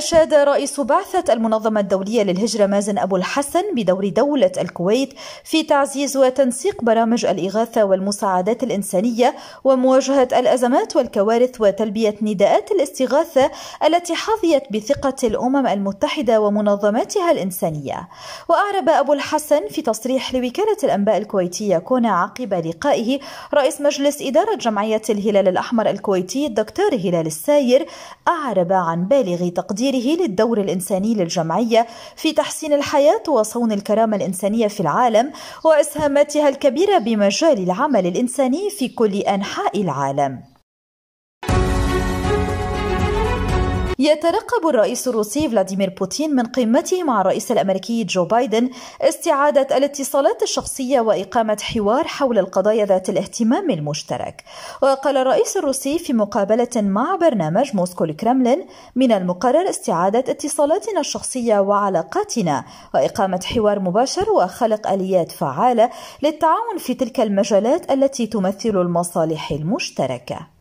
أشاد رئيس بعثة المنظمة الدولية للهجرة مازن أبو الحسن بدور دولة الكويت في تعزيز وتنسيق برامج الإغاثة والمساعدات الإنسانية ومواجهة الأزمات والكوارث وتلبية نداءات الاستغاثة التي حظيت بثقة الأمم المتحدة ومنظماتها الإنسانية. وأعرب أبو الحسن في تصريح لوكالة الأنباء الكويتية كون عقب لقائه رئيس مجلس إدارة جمعية الهلال الأحمر الكويتي الدكتور هلال الساير أعرب عن بالغ تقدير تقديره للدور الإنساني للجمعية في تحسين الحياة وصون الكرامة الإنسانية في العالم وإسهاماتها الكبيرة بمجال العمل الإنساني في كل أنحاء العالم يترقب الرئيس الروسي فلاديمير بوتين من قمته مع الرئيس الأمريكي جو بايدن استعادة الاتصالات الشخصية وإقامة حوار حول القضايا ذات الاهتمام المشترك وقال الرئيس الروسي في مقابلة مع برنامج موسكو الكرملين من المقرر استعادة اتصالاتنا الشخصية وعلاقاتنا وإقامة حوار مباشر وخلق آليات فعالة للتعاون في تلك المجالات التي تمثل المصالح المشتركه